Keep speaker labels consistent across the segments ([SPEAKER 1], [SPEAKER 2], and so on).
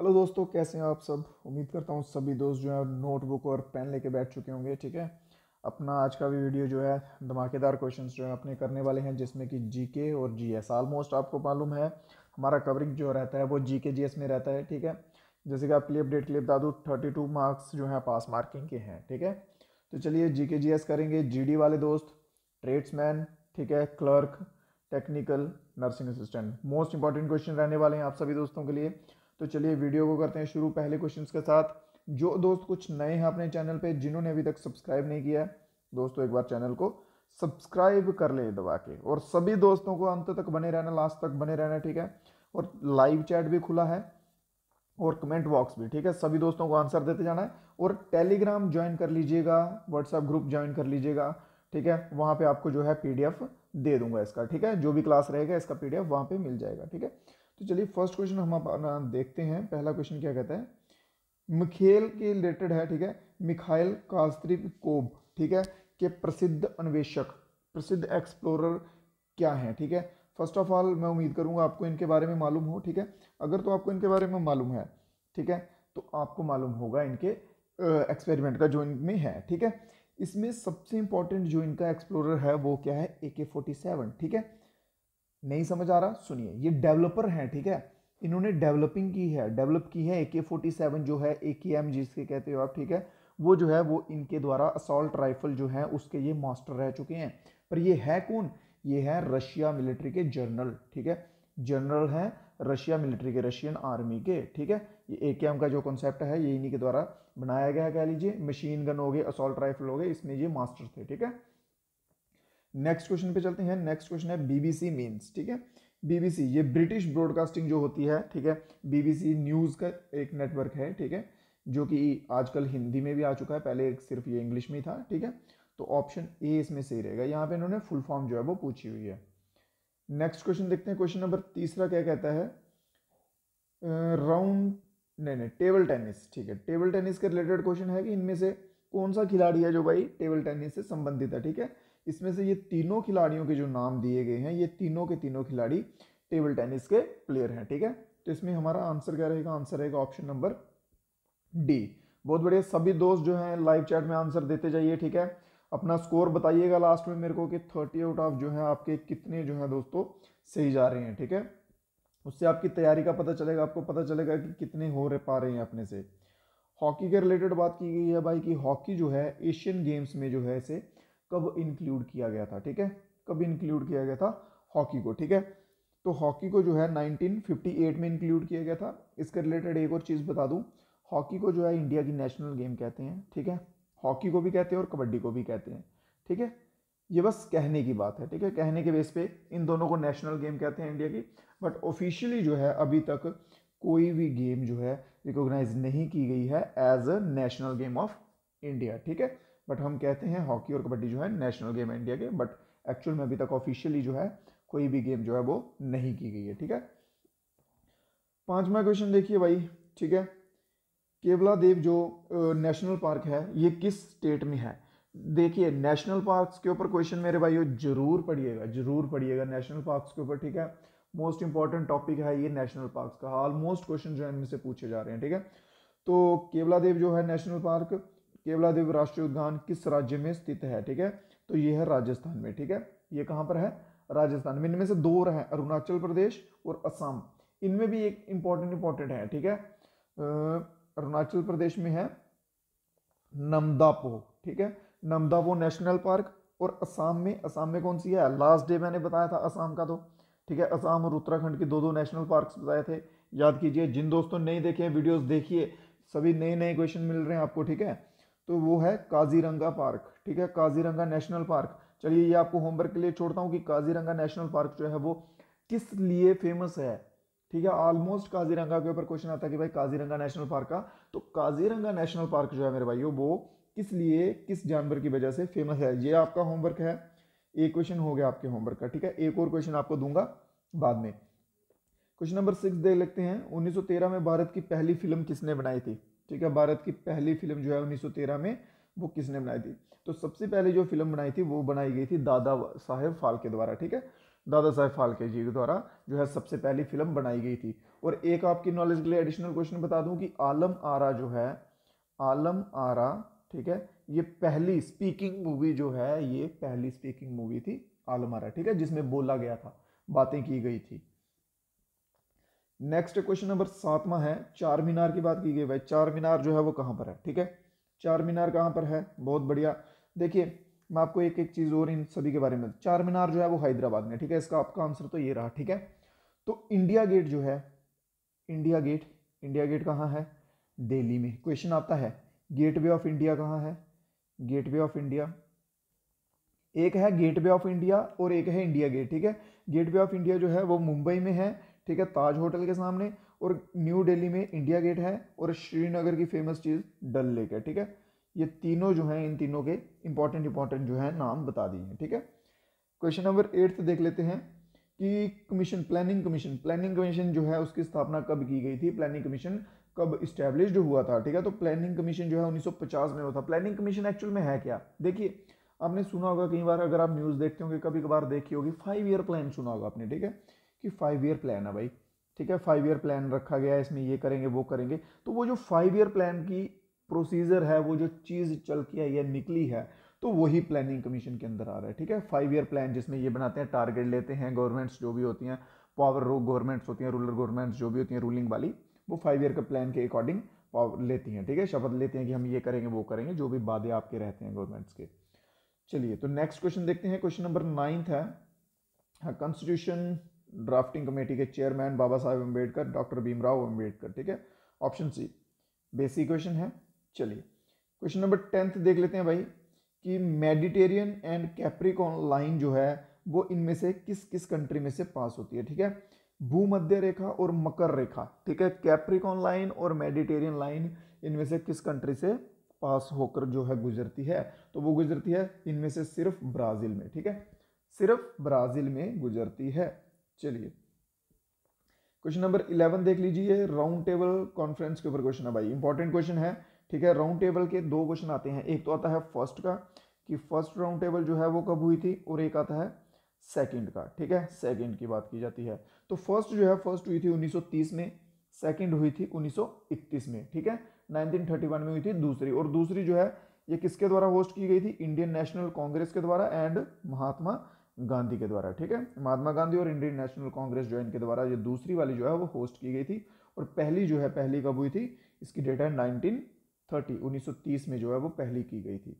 [SPEAKER 1] hello दोस्तों कैसे हैं आप सब उम्मीद करता हूँ सभी दोस्त जो है नोटबुक और पेन लेके बैठ चुके होंगे ठीक है अपना आज का भी वीडियो जो है धमाकेदार क्वेश्चंस जो है अपने करने वाले हैं जिसमें कि जीके और जीएस आलमोस्ट आपको मालूम है हमारा कवरिंग जो रहता है वो जी के में रहता है ठीक है जैसे कि आपके लिए अपडेट के लिए बता दूँ थर्टी टू मार्क्स जो है पास मार्किंग के हैं ठीक है तो चलिए जी के जी एस करेंगे जी डी वाले दोस्त ट्रेड्समैन ठीक है clerk technical nursing assistant most important question रहने वाले हैं आप सभी दोस्तों के लिए तो चलिए वीडियो को करते हैं शुरू पहले क्वेश्चन के साथ जो दोस्त कुछ नए हैं अपने चैनल पे जिन्होंने अभी तक सब्सक्राइब नहीं किया दोस्तों एक बार चैनल को सब्सक्राइब कर ले दबा के और सभी दोस्तों को अंत तक बने रहना लास्ट तक बने रहना ठीक है और लाइव चैट भी खुला है और कमेंट बॉक्स भी ठीक है सभी दोस्तों को आंसर देते जाना है और टेलीग्राम ज्वाइन कर लीजिएगा व्हाट्सएप ग्रुप ज्वाइन कर लीजिएगा ठीक है वहां पे आपको जो है पीडीएफ दे दूंगा इसका ठीक है जो भी क्लास रहेगा इसका पीडीएफ वहां पर मिल जाएगा ठीक है तो चलिए फर्स्ट क्वेश्चन हम अपना देखते हैं पहला क्वेश्चन क्या कहता है मिखेल के रिलेटेड है ठीक है मिखाइल कोब ठीक है के प्रसिद्ध अन्वेषक प्रसिद्ध एक्सप्लोरर क्या है ठीक है फर्स्ट ऑफ ऑल मैं उम्मीद करूंगा आपको इनके बारे में मालूम हो ठीक है अगर तो आपको इनके बारे में मालूम है ठीक है तो आपको मालूम होगा इनके एक्सपेरिमेंट का जो इनमें है ठीक है इसमें सबसे इंपॉर्टेंट जो इनका एक्सप्लोरर है वो क्या है ए के फोर्टी सेवन ठीक है नहीं समझ आ रहा सुनिए ये डेवलपर हैं ठीक है इन्होंने डेवलपिंग की है डेवलप की है ए के फोर्टी सेवन जो है ए के एम जिसके कहते हो आप ठीक है वो जो है वो इनके द्वारा असॉल्ट राइफल जो है उसके ये मास्टर रह चुके हैं पर ये है कौन ये है रशिया मिलिट्री के जनरल ठीक है जनरल है रशिया मिलिट्री के रशियन आर्मी के ठीक है ये ए के एम का जो कॉन्सेप्ट है ये इन्हीं के द्वारा बनाया गया है कह लीजिए मशीन गन हो गए असॉल्ट राइफल हो गए इसमें ये मास्टर थे ठीक है नेक्स्ट क्वेश्चन पे चलते हैं नेक्स्ट क्वेश्चन है बीबीसी मीन्स ठीक है बीबीसी ये ब्रिटिश ब्रॉडकास्टिंग जो होती है ठीक है बीबीसी न्यूज़ का एक नेटवर्क है ठीक है जो कि आजकल हिंदी में भी आ चुका है पहले सिर्फ ये इंग्लिश में ही था ठीक है तो ऑप्शन ए इसमें सही रहेगा यहाँ पे इन्होंने फुल फॉर्म जो है वो पूछी हुई है नेक्स्ट क्वेश्चन देखते हैं क्वेश्चन नंबर तीसरा क्या कहता है राउंड नहीं नहीं टेबल टेनिस ठीक है टेबल टेनिस के रिलेटेड क्वेश्चन है कि इनमें से कौन सा खिलाड़ी है जो भाई टेबल टेनिस से संबंधित है ठीक है इसमें से ये तीनों खिलाड़ियों के जो नाम दिए गए हैं ये तीनों के तीनों खिलाड़ी टेबल टेनिस के प्लेयर हैं ठीक है तो इसमें हमारा आंसर क्या रहेगा आंसर रहेगा ऑप्शन नंबर डी बहुत बढ़िया सभी दोस्त जो हैं लाइव चैट में आंसर देते जाइए ठीक है अपना स्कोर बताइएगा लास्ट में मेरे को कि थर्टी आउट ऑफ जो है आपके कितने जो है दोस्तों सही जा रहे हैं ठीक है उससे आपकी तैयारी का पता चलेगा आपको पता चलेगा कि कितने हो रहे पा रहे हैं अपने से हॉकी के रिलेटेड बात की गई है भाई कि हॉकी जो है एशियन गेम्स में जो है इसे कब इंक्लूड किया गया था ठीक है कब इंक्लूड किया गया था हॉकी को ठीक है तो हॉकी को जो है 1958 में इंक्लूड किया गया था इसके रिलेटेड एक और चीज़ बता दूं हॉकी को जो है इंडिया की नेशनल गेम कहते हैं ठीक है हॉकी को भी कहते हैं और कबड्डी को भी कहते हैं ठीक है ये बस कहने की बात है ठीक है कहने के बेस पे इन दोनों को नेशनल गेम कहते हैं इंडिया की बट ऑफिशियली जो है अभी तक कोई भी गेम जो है रिकॉग्नाइज नहीं की गई है as a national game of India ठीक है बट हम कहते हैं हॉकी और कबड्डी जो है नेशनल गेम है इंडिया के बट एक्चुअल में अभी तक ऑफिशियली जो है कोई भी गेम जो है वो नहीं की गई है ठीक है पांचवा क्वेश्चन देखिए भाई ठीक है केवला देव जो नेशनल पार्क है ये किस स्टेट में है देखिए नेशनल पार्क्स के ऊपर क्वेश्चन मेरे भाई जरूर पढ़िएगा जरूर पढ़िएगा नेशनल पार्क्स के ऊपर ठीक है मोस्ट इंपॉर्टेंट टॉपिक है ये नेशनल पार्क्स का ऑलमोस्ट क्वेश्चन जो है इनमें से पूछे जा रहे हैं ठीक है तो केवला देव जो है नेशनल पार्क केवलादेव राष्ट्रीय उद्यान किस राज्य में स्थित है ठीक है तो ये है राजस्थान में ठीक है ये कहाँ पर है राजस्थान में इनमें से दो रहे अरुणाचल प्रदेश और असम इनमें भी एक इंपॉर्टेंट इंपॉर्टेंट है ठीक है अरुणाचल प्रदेश में है नमदापो ठीक है नमदापो नेशनल पार्क और असम में असम में कौन सी है लास्ट डे मैंने बताया था असम का तो ठीक है असम और उत्तराखंड के दो दो नेशनल पार्क बताए थे याद कीजिए जिन दोस्तों नहीं देखे हैं देखिए सभी नए नए क्वेश्चन मिल रहे हैं आपको ठीक है तो वो है काजीरंगा पार्क ठीक है काजीरंगा नेशनल पार्क चलिए ये आपको होमवर्क के लिए छोड़ता हूँ कि काजीरंगा नेशनल पार्क जो है वो किस लिए फेमस है ठीक है ऑलमोस्ट काजीरंगा के ऊपर क्वेश्चन आता है कि भाई काजीरंगा नेशनल पार्क का तो काजीरंगा नेशनल पार्क जो है मेरे भाइयों वो किस लिए किस जानवर की वजह से फेमस है ये आपका होमवर्क है एक क्वेश्चन हो गया आपके होमवर्क का ठीक है एक और क्वेश्चन आपको दूंगा बाद में क्वेश्चन नंबर सिक्स देख लेते हैं 1913 में भारत की पहली फिल्म किसने बनाई थी ठीक है भारत की पहली फिल्म जो है 1913 में वो किसने बनाई थी तो सबसे पहले जो फिल्म बनाई थी वो बनाई गई थी दादा साहेब फालके द्वारा ठीक है दादा साहेब फालके जी के द्वारा जो है सबसे पहली फिल्म बनाई गई थी और एक आपकी नॉलेज के लिए एडिशनल क्वेश्चन बता दूं कि आलम आरा जो है आलम आरा ठीक है ये पहली स्पीकिंग मूवी जो है ये पहली स्पीकिंग मूवी थी आलम आरा ठीक है जिसमें बोला गया था बातें की गई थी नेक्स्ट क्वेश्चन नंबर सातवां है चार मीनार की बात की गई भाई चार मीनार जो है वो कहाँ पर है ठीक है चार मीनार कहाँ पर है बहुत बढ़िया देखिए मैं आपको एक एक चीज़ और इन सभी के बारे में चार मीनार जो है वो हैदराबाद में ठीक है इसका आपका आंसर तो ये रहा ठीक है तो इंडिया गेट जो है इंडिया गेट इंडिया गेट कहाँ है दिल्ली में क्वेश्चन आता है गेटवे ऑफ इंडिया कहाँ है गेटवे ऑफ इंडिया एक है गेटवे ऑफ इंडिया और एक है इंडिया गेट ठीक है गेटवे ऑफ इंडिया जो है वो मुंबई में है ठीक है ताज होटल के सामने और न्यू दिल्ली में इंडिया गेट है और श्रीनगर की फेमस चीज़ डल लेक है ठीक है ये तीनों जो हैं इन तीनों के इंपॉर्टेंट इंपॉर्टेंट जो है नाम बता दिए ठीक है क्वेश्चन नंबर एट्थ देख लेते हैं कि commission planning commission planning commission जो है उसकी स्थापना कब की गई थी प्लानिंग कमीशन कब इस्टेब्लिश्ड हुआ था ठीक है तो प्लानिंग कमीशन जो है 1950 में हुआ था प्लानिंग कमीशन एक्चुअल में है क्या देखिए आपने सुना होगा कई बार अगर आप न्यूज़ देखते होंगे कभी कभार देखी होगी फाइव ईयर प्लान सुना होगा आपने ठीक है कि फाइव ईयर प्लान है भाई ठीक है फाइव ईयर प्लान रखा गया है इसमें ये करेंगे वो करेंगे तो वो जो फाइव ईयर प्लान की प्रोसीजर है वो जो चीज़ चल के आई है निकली है तो वही प्लानिंग कमीशन के अंदर आ रहा है ठीक है फाइव ईयर प्लान जिसमें ये बनाते हैं टारगेट लेते हैं गवर्नमेंट्स जो भी होती हैं पावर गवर्नमेंट्स होती हैं रूरल गवर्नमेंट्स जो भी होती हैं रूलिंग वाली वो फाइव ईयर के प्लान के अकॉर्डिंग पावर लेती हैं ठीक है शपथ लेते हैं कि हम ये करेंगे वो करेंगे जो भी वादे आपके रहते हैं गवर्नमेंट्स के चलिए तो नेक्स्ट क्वेश्चन देखते हैं क्वेश्चन नंबर नाइन्थ है कॉन्स्टिट्यूशन हाँ, ड्राफ्टिंग कमेटी के चेयरमैन बाबा साहेब अम्बेडकर डॉक्टर भीमराव अम्बेडकर ठीक है ऑप्शन सी बेसिक क्वेश्चन है चलिए क्वेश्चन नंबर टेंथ देख लेते हैं भाई कि मेडिटेरियन एंड कैप्रिकॉन लाइन जो है वो इनमें से किस किस कंट्री में से पास होती है ठीक है भूमध्य रेखा और मकर रेखा ठीक है कैप्रिकॉन लाइन और मेडिटेरियन लाइन इनमें से किस कंट्री से पास होकर जो है गुजरती है तो वो गुजरती है इनमें से सिर्फ ब्राज़ील में ठीक है सिर्फ ब्राज़ील में गुजरती है चलिए क्वेश्चन नंबर इलेवन देख लीजिए राउंड टेबल कॉन्फ्रेंस के ऊपर क्वेश्चन है भाई इंपॉर्टेंट क्वेश्चन है ठीक है राउंड टेबल के दो क्वेश्चन आते हैं एक तो आता है फर्स्ट का कि फर्स्ट राउंड टेबल जो है वो कब हुई थी और एक आता है सेकंड का ठीक है सेकंड की बात की जाती है तो फर्स्ट जो है फर्स्ट हुई थी 1930 में सेकंड हुई थी 1931 में ठीक है 1931 में हुई थी दूसरी और दूसरी जो है ये किसके द्वारा होस्ट की गई थी इंडियन नेशनल कांग्रेस के द्वारा एंड महात्मा गांधी के द्वारा ठीक है महात्मा गांधी और इंडियन नेशनल कांग्रेस जो इनके द्वारा ये दूसरी वाली जो है वो होस्ट की गई थी और पहली जो है पहली कब हुई थी इसकी डेट है 1930 1930 में जो है वो पहली की गई थी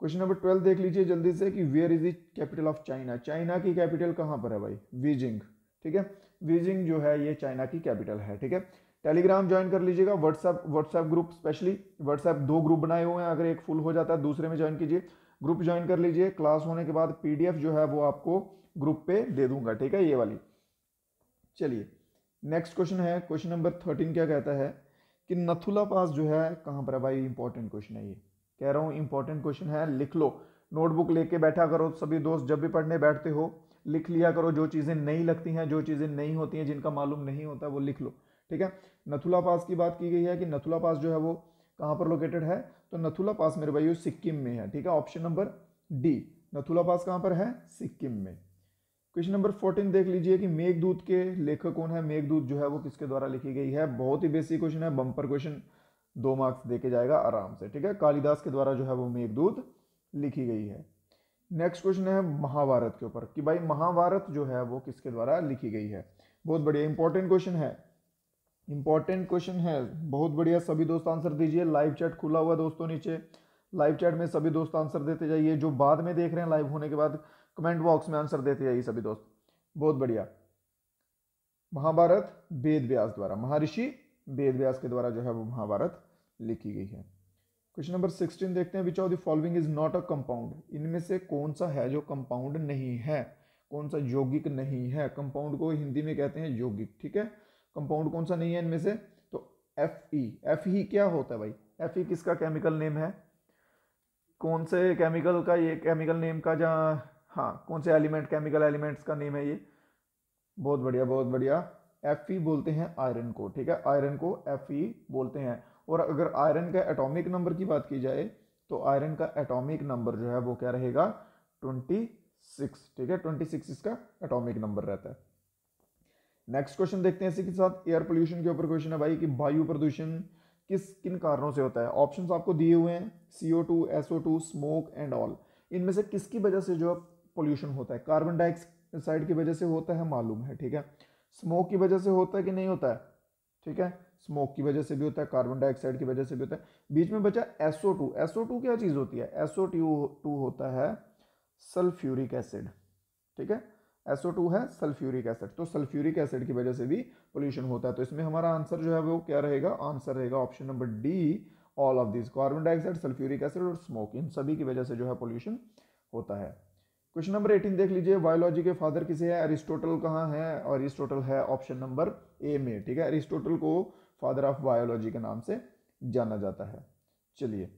[SPEAKER 1] क्वेश्चन नंबर ट्वेल्व देख लीजिए जल्दी से कि where is the capital of China China की कैपिटल कहाँ पर है भाई बीजिंग ठीक है बीजिंग जो है ये चाइना की कैपिटल है ठीक है टेलीग्राम ज्वाइन कर लीजिएगा WhatsApp WhatsApp group specially WhatsApp दो ग्रुप बनाए हुए हैं अगर एक फुल हो जाता है दूसरे में ज्वाइन कीजिए ग्रुप ज्वाइन कर लीजिए क्लास होने के बाद पीडीएफ जो है वो आपको ग्रुप पे दे दूंगा ठीक है ये वाली चलिए नेक्स्ट क्वेश्चन है क्वेश्चन नंबर थर्टीन क्या कहता है कि नथुला पास जो है कहाँ पर है भाई इंपॉर्टेंट क्वेश्चन है ये कह रहा हूँ इंपॉर्टेंट क्वेश्चन है लिख लो नोटबुक लेके बैठा करो सभी दोस्त जब भी पढ़ने बैठते हो लिख लिया करो जो चीज़ें नहीं लगती हैं जो चीज़ें नहीं होती हैं जिनका मालूम नहीं होता वो लिख लो ठीक है नथुला पास की बात की गई है कि नथुला पास जो है वो कहाँ पर लोकेटेड है तो नथुला पास मेरे भाई सिक्किम में है ठीक है option number D Nathula pass कहाँ पर है सिक्किम में क्वेश्चन नंबर फोर्टीन देख लीजिए कि मेघदूत के लेखक कौन है मेघदूत जो है वो किसके द्वारा लिखी गई है बहुत ही बेसिक क्वेश्चन है बम्पर क्वेश्चन दो मार्क्स देके जाएगा आराम से ठीक है कालिदास के द्वारा जो है वो मेघदूत लिखी गई है नेक्स्ट क्वेश्चन है महाभारत के ऊपर कि भाई महाभारत जो है वो किसके द्वारा लिखी गई है बहुत बढ़िया इंपॉर्टेंट क्वेश्चन है इंपॉर्टेंट क्वेश्चन है बहुत बढ़िया सभी दोस्त आंसर दीजिए लाइव चैट खुला हुआ दोस्तों नीचे लाइव चैट में सभी दोस्त आंसर देते जाइए जो बाद में देख रहे हैं लाइव होने के बाद कमेंट बॉक्स में आंसर देते जाइए सभी दोस्त बहुत बढ़िया महाभारत वेद व्यास द्वारा महर्षि वेद व्यास के द्वारा जो है वो महाभारत लिखी गई है क्वेश्चन नंबर सिक्सटीन देखते हैं which of the following is not a compound इनमें से कौन सा है जो कंपाउंड नहीं है कौन सा यौगिक नहीं है कंपाउंड को हिंदी में कहते हैं यौगिक ठीक है कंपाउंड कौन सा नहीं है इनमें से तो एफ ई एफ ई क्या होता है भाई एफ ई किसका केमिकल नेम है कौन से केमिकल का ये केमिकल नेम का जहाँ हाँ कौन से एलिमेंट केमिकल एलिमेंट्स का नेम है ये बहुत बढ़िया बहुत बढ़िया एफ ई बोलते हैं आयरन को ठीक है आयरन को एफ ई बोलते हैं और अगर आयरन का एटॉमिक नंबर की बात की जाए तो आयरन का एटॉमिक नंबर जो है वो क्या रहेगा ट्वेंटी सिक्स ठीक है ट्वेंटी सिक्स इसका एटॉमिक नंबर रहता है नेक्स्ट क्वेश्चन देखते हैं इसी के साथ एयर पोल्यूशन के ऊपर क्वेश्चन है भाई कि वायु प्रदूषण किस किन कारणों से होता है ऑप्शन आपको दिए हुए हैं C O two S O two smoke and all इनमें से किसकी वजह से जो पोल्यूशन होता है कार्बन डाइऑक्साइड की वजह से होता है मालूम है ठीक है स्मोक की वजह से होता है कि नहीं होता है ठीक है स्मोक की वजह से भी होता है कार्बन डाइऑक्साइड की वजह से भी होता है बीच में बचा एसओ टू एसओ टू क्या चीज़ होती है एसओ टू होता है सल्फ्यूरिक एसिड ठीक है एसओ टू है सल्फ्यूरिक एसिड तो सल्फ्यूरिक एसिड की वजह से भी पोल्यूशन होता है तो इसमें हमारा आंसर जो है वो क्या रहेगा आंसर रहेगा option number D all of this carbon dioxide sulphuric acid और स्मोक इन सभी की वजह से जो है पोल्यूशन होता है क्वेश्चन नंबर एटीन देख लीजिए बायोलॉजी के फादर किसे है एरिस्टोटल कहाँ है और एरिस्टोटल है ऑप्शन नंबर ए में ठीक है एरिस्टोटल को फादर ऑफ बायोलॉजी के नाम से जाना जाता है चलिए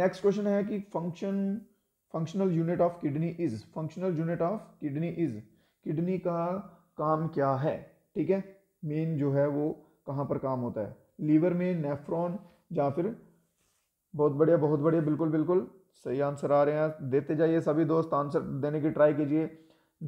[SPEAKER 1] नेक्स्ट क्वेश्चन है कि function functional unit of kidney is functional unit of kidney is kidney का काम क्या है ठीक है मेन जो है वो कहाँ पर काम होता है लीवर में नेफ्रॉन या फिर बहुत बढ़िया बहुत बढ़िया बिल्कुल बिल्कुल सही आंसर आ रहे हैं देते जाइए सभी दोस्त आंसर देने की ट्राई कीजिए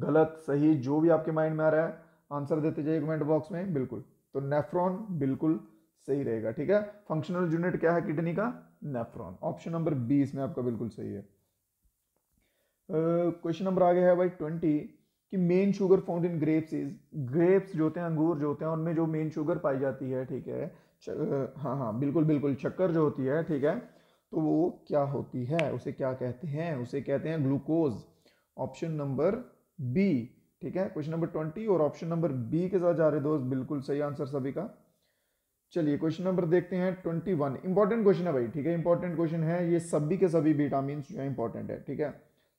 [SPEAKER 1] गलत सही जो भी आपके माइंड में आ रहा है आंसर देते जाइए कमेंट बॉक्स में बिल्कुल तो नेफ्रॉन बिल्कुल सही रहेगा ठीक है फंक्शनल यूनिट क्या है किडनी का नेफ्रॉन ऑप्शन नंबर बी इसमें आपका बिल्कुल सही है क्वेश्चन नंबर आ गया है भाई ट्वेंटी कि main sugar found in grapes is grapes जो होते हैं अंगूर जो होते हैं उनमें जो मेन शुगर पाई जाती है ठीक है हाँ हाँ बिल्कुल बिल्कुल शक्कर जो होती है ठीक है तो वो क्या होती है उसे क्या कहते हैं उसे कहते हैं ग्लूकोज ऑप्शन नंबर बी ठीक है क्वेश्चन नंबर ट्वेंटी और ऑप्शन नंबर बी के साथ जा रहे दोस्त बिल्कुल सही आंसर सभी का चलिए क्वेश्चन नंबर देखते हैं ट्वेंटी वन इंपॉर्टेंट क्वेश्चन है भाई ठीक है इंपॉर्टेंट क्वेश्चन है ये सभी के सभी विटामिन जो है इंपॉर्टेंट है ठीक है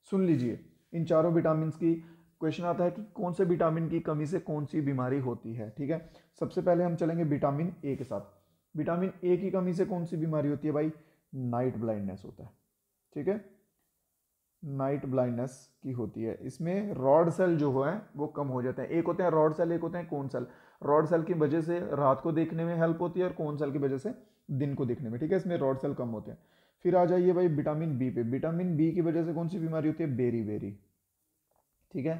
[SPEAKER 1] सुन लीजिए इन चारों विटामिन की क्वेश्चन आता है कि कौन से विटामिन की कमी से कौन सी बीमारी होती है ठीक है सबसे पहले हम चलेंगे विटामिन ए के साथ विटामिन ए की कमी से कौन सी बीमारी होती है भाई नाइट ब्लाइंडनेस होता है ठीक है नाइट ब्लाइंडनेस की होती है इसमें रॉड सेल जो है वो कम हो जाते हैं एक होते हैं रॉड सेल एक होते हैं कौन सेल रॉड सेल की वजह से रात को देखने में हेल्प होती है और कौन सेल की वजह से दिन को देखने में ठीक है इसमें रॉड सेल कम होते हैं फिर आ जाइए भाई विटामिन बी पे विटामिन बी की वजह से कौन सी बीमारी होती है बेरी बेरी ठीक है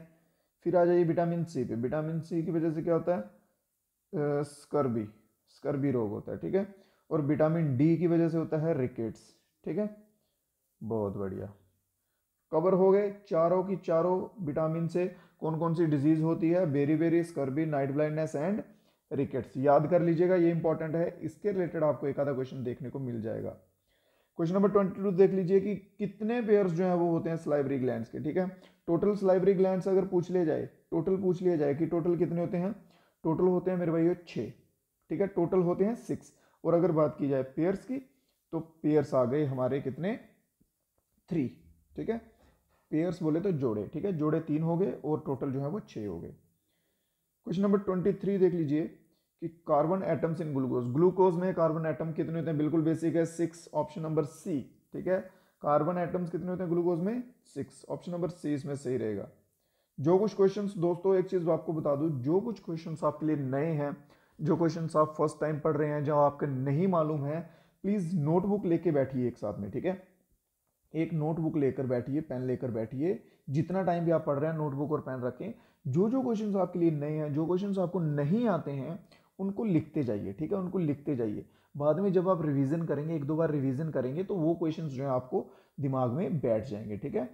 [SPEAKER 1] फिर आ जाइए विटामिन सी पे विटामिन सी की वजह से क्या होता है स्कर्बी स्कर्बी रोग होता है ठीक है और विटामिन डी की वजह से होता है रिकेट्स ठीक है बहुत बढ़िया कवर हो गए चारों की चारों विटामिन से कौन कौन सी डिजीज होती है beriberi scurvy night blindness and rickets याद कर लीजिएगा ये इंपॉर्टेंट है इसके रिलेटेड आपको एक आधा क्वेश्चन देखने को मिल जाएगा क्वेश्चन नंबर ट्वेंटी टू देख लीजिए कि कितने पेयर्स जो है वो होते हैं स्लाइबरी ग्लैंड के ठीक है टोटल स्लाइबरी ग्लैंड अगर पूछ लिया जाए टोटल पूछ लिया जाए कि टोटल कितने होते हैं टोटल होते हैं मेरे भाई छः ठीक है टोटल होते हैं सिक्स और अगर बात की जाए पेयर्स की तो पेयर्स आ गए हमारे कितने थ्री ठीक है पेयर्स बोले तो जोड़े ठीक है जोड़े तीन हो गए और टोटल जो है वो छः हो गए क्वेश्चन नंबर ट्वेंटी थ्री देख लीजिए कि carbon atoms in glucose glucose में कार्बन एटम कितने होते हैं बिल्कुल बेसिक है सिक्स ऑप्शन नंबर सी ठीक है कार्बन एटम्स कितने होते हैं ग्लूकोज में सिक्स ऑप्शन नंबर सी इसमें सही रहेगा जो कुछ क्वेश्चंस दोस्तों एक चीज़ आपको बता दूं जो कुछ क्वेश्चंस आपके लिए नए हैं जो क्वेश्चंस आप फर्स्ट टाइम पढ़ रहे हैं जो आपके नहीं मालूम है प्लीज़ नोटबुक लेके बैठिए एक साथ में ठीक है एक नोटबुक लेकर बैठिए पेन लेकर बैठिए जितना टाइम भी आप पढ़ रहे हैं नोटबुक और पेन रखें जो जो क्वेश्चंस आपके लिए नए हैं जो क्वेश्चंस आपको नहीं आते हैं उनको लिखते जाइए ठीक है उनको लिखते जाइए बाद में जब आप रिवीजन करेंगे एक दो बार रिवीजन करेंगे तो वो क्वेश्चन जो है आपको दिमाग में बैठ जाएंगे ठीक है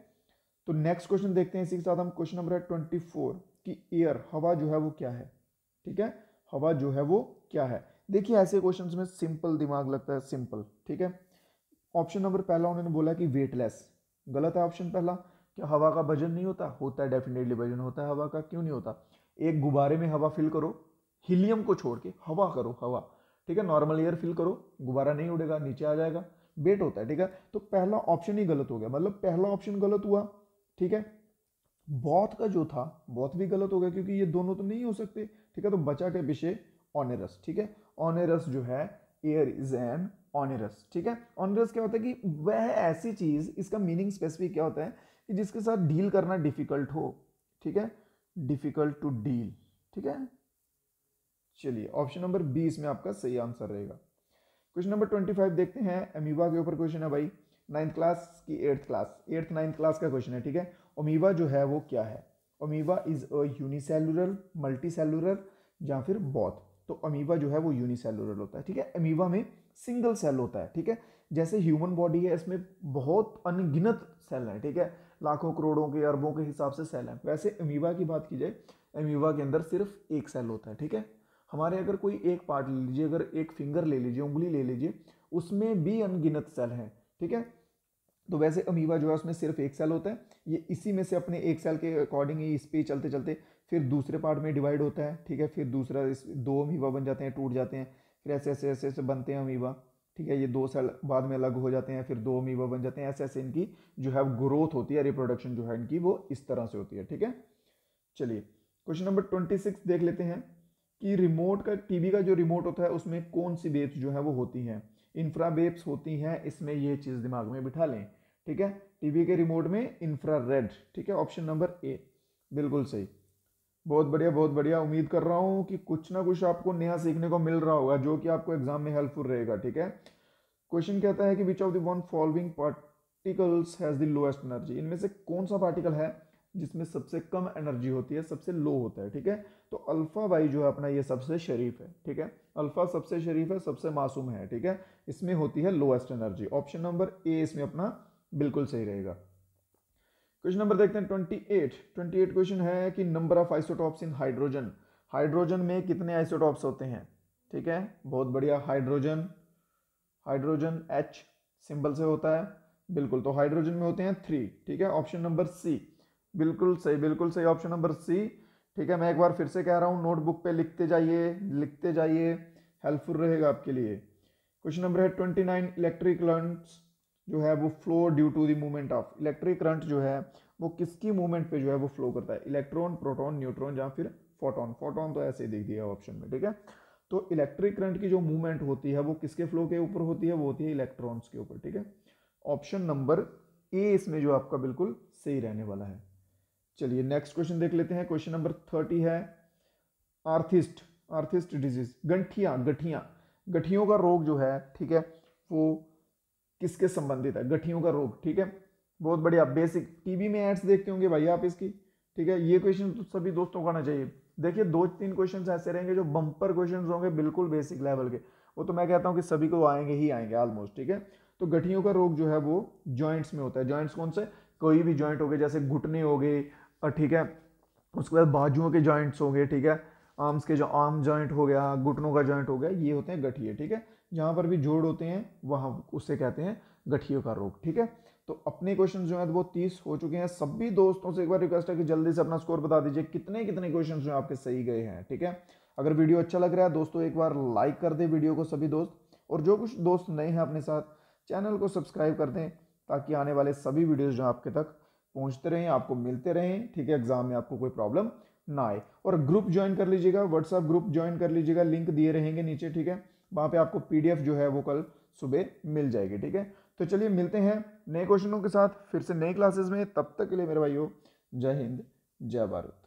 [SPEAKER 1] तो नेक्स्ट क्वेश्चन देखते हैं इसी के साथ हम क्वेश्चन नंबर है ट्वेंटी फोर की एयर हवा जो है वो क्या है ठीक है हवा जो है वो क्या है देखिए ऐसे क्वेश्चन में सिंपल दिमाग लगता है सिंपल ठीक है ऑप्शन नंबर पहला उन्होंने बोला कि वेटलेस गलत है ऑप्शन पहला क्या हवा का वजन नहीं होता होता है डेफिनेटली वजन होता है हवा का क्यों नहीं होता एक गुब्बारे में हवा फिल करो हीलियम को छोड़ के हवा करो हवा ठीक है नॉर्मल एयर फिल करो गुब्बारा नहीं उड़ेगा नीचे आ जाएगा वेट होता है ठीक है तो पहला ऑप्शन ही गलत हो गया मतलब पहला ऑप्शन गलत हुआ ठीक है बॉथ का जो था बहुत भी गलत हो गया क्योंकि ये दोनों तो नहीं हो सकते ठीक है तो बचा के विषय ऑनेरस ठीक है ऑनेरस जो है एयर इज एन ऑनेरस ठीक है ऑनेरस क्या होता है कि वह ऐसी चीज इसका मीनिंग स्पेसिफिक क्या होता है कि जिसके साथ डील करना डिफिकल्ट हो ठीक है डिफिकल्ट टू डील ठीक है चलिए ऑप्शन नंबर बी इसमें आपका सही आंसर रहेगा क्वेश्चन नंबर ट्वेंटी फाइव देखते हैं अमीबा के ऊपर क्वेश्चन है भाई नाइन्थ क्लास की eighth class eighth ninth class का क्वेश्चन है ठीक है अमीबा जो है वो क्या है amoeba is a unicellular multicellular या फिर बॉथ तो अमीबा जो है वो यूनिसेलुलर होता है ठीक है अमीबा में सिंगल सेल होता है ठीक है जैसे ह्यूमन बॉडी है इसमें बहुत अनगिनत सेल है ठीक है लाखों करोड़ों के अरबों के हिसाब से सेल है वैसे अमीबा की बात की जाए अमीबा के अंदर सिर्फ एक सेल होता है ठीक है हमारे अगर कोई एक पार्ट ले लीजिए अगर एक फिंगर ले लीजिए उंगली ले लीजिए उसमें भी अनगिनत सेल हैं ठीक है तो वैसे अमीबा जो है उसमें सिर्फ एक सेल होता है ये इसी में से अपने एक सेल के अकॉर्डिंग ही इस पर चलते चलते फिर दूसरे पार्ट में डिवाइड होता है ठीक है फिर दूसरा इस दो अमीबा बन जाते हैं टूट जाते हैं फिर ऐसे ऐसे ऐसे ऐसे बनते हैं अमीबा ठीक है ये दो सेल बाद में अलग हो जाते हैं फिर दो अमीबा बन जाते हैं ऐसे ऐसे इनकी जो है ग्रोथ होती है रिप्रोडक्शन जो है इनकी वो इस तरह से होती है ठीक है चलिए क्वेश्चन नंबर ट्वेंटी सिक्स देख लेते हैं कि रिमोट का टीवी का जो रिमोट होता है उसमें कौन सी वेब्स जो है वो होती हैं इंफ्रा वेब्स होती हैं इसमें ये चीज़ दिमाग में बिठा लें ठीक है टीवी के रिमोट में इंफ्रा रेड ठीक है ऑप्शन नंबर ए बिल्कुल सही बहुत बढ़िया बहुत बढ़िया उम्मीद कर रहा हूँ कि कुछ ना कुछ आपको नया सीखने को मिल रहा होगा जो कि आपको एग्जाम में हेल्पफुल रहेगा ठीक है क्वेश्चन कहता है कि which of the one following particles has the lowest energy इनमें से कौन सा पार्टिकल है जिसमें सबसे कम एनर्जी होती है सबसे लो होता है ठीक है तो अल्फ़ा वाई जो है अपना ये सबसे शरीफ है ठीक है अल्फ़ा सबसे शरीफ है सबसे मासूम है ठीक है इसमें होती है lowest energy option number A इसमें अपना बिल्कुल सही रहेगा क्वेश्चन नंबर देखते हैं twenty eight twenty eight question है कि number of isotopes in hydrogen hydrogen में कितने आइसोटॉप्स होते हैं ठीक है बहुत बढ़िया हाइड्रोजन हाइड्रोजन एच सिंबल से होता है बिल्कुल तो हाइड्रोजन में होते हैं थ्री ठीक है ऑप्शन नंबर सी बिल्कुल सही बिल्कुल सही ऑप्शन नंबर सी ठीक है मैं एक बार फिर से कह रहा हूँ नोटबुक पे लिखते जाइए लिखते जाइए हेल्पफुल रहेगा आपके लिए क्वेश्चन नंबर है ट्वेंटी नाइन इलेक्ट्रिक करंट्स जो है वो flow due to the movement of electric current जो है वो किसकी मूवमेंट पे जो है वो फ्लो करता है इलेक्ट्रॉन प्रोटोन न्यूट्रॉन या फिर फोटोन फोटोन तो ऐसे ही देख दिया ऑप्शन में ठीक है तो इलेक्ट्रिक करंट की जो मूवमेंट होती है वो किसके फ्लो के ऊपर होती है वो होती है इलेक्ट्रॉन्स के ऊपर ठीक है ऑप्शन नंबर ए इसमें जो आपका बिल्कुल सही रहने वाला है चलिए नेक्स्ट क्वेश्चन देख लेते हैं क्वेश्चन नंबर थर्टी है आर्थिस्ट आर्थिस्ट डिजीज गंठिया गठिया गठियों का रोग जो है ठीक है वो किसके संबंधित है गठियों का रोग ठीक है बहुत बढ़िया बेसिक टीवी में एड्स देखते होंगे भाई आप इसकी ठीक है ये क्वेश्चन तो सभी दोस्तों को आना चाहिए देखिए दो तीन क्वेश्चन ऐसे रहेंगे जो बम्पर क्वेश्चन होंगे बिल्कुल बेसिक लेवल के वो तो मैं कहता हूँ कि सभी को आएंगे ही आएंगे ऑलमोस्ट ठीक है तो गठियों का रोग जो है वो जॉइंट्स में होता है जॉइंट्स कौन से कोई भी जॉइंट हो गए जैसे घुटने हो गए ठीक है उसके बाद बाजुओं के जॉइंट्स हो गए ठीक है आर्म्स के जो आर्म जॉइंट हो गया घुटनों का जॉइंट हो गया ये होते हैं गठिए ठीक है जहाँ पर भी जोड़ होते हैं वहाँ उससे कहते हैं गठियों का रोग ठीक है तो अपने क्वेश्चन जो है वो तीस हो चुके हैं सभी दोस्तों से एक बार रिक्वेस्ट है कि जल्दी से अपना स्कोर बता दीजिए कितने कितने क्वेश्चन जो आपके सही गए हैं ठीक है अगर वीडियो अच्छा लग रहा है दोस्तों एक बार लाइक कर दें वीडियो को सभी दोस्त और जो कुछ दोस्त नए हैं अपने साथ चैनल को सब्सक्राइब कर दें ताकि आने वाले सभी वीडियोज़ जो आपके तक पहुंचते रहें आपको मिलते रहें ठीक है एग्जाम में आपको कोई प्रॉब्लम ना आए और ग्रुप ज्वाइन कर लीजिएगा व्हाट्सएप ग्रुप ज्वाइन कर लीजिएगा लिंक दिए रहेंगे नीचे ठीक है वहाँ पे आपको पीडीएफ जो है वो कल सुबह मिल जाएगी ठीक है तो चलिए मिलते हैं नए क्वेश्चनों के साथ फिर से नए क्लासेज में तब तक के लिए मेरे भाइयों जय हिंद जय भारत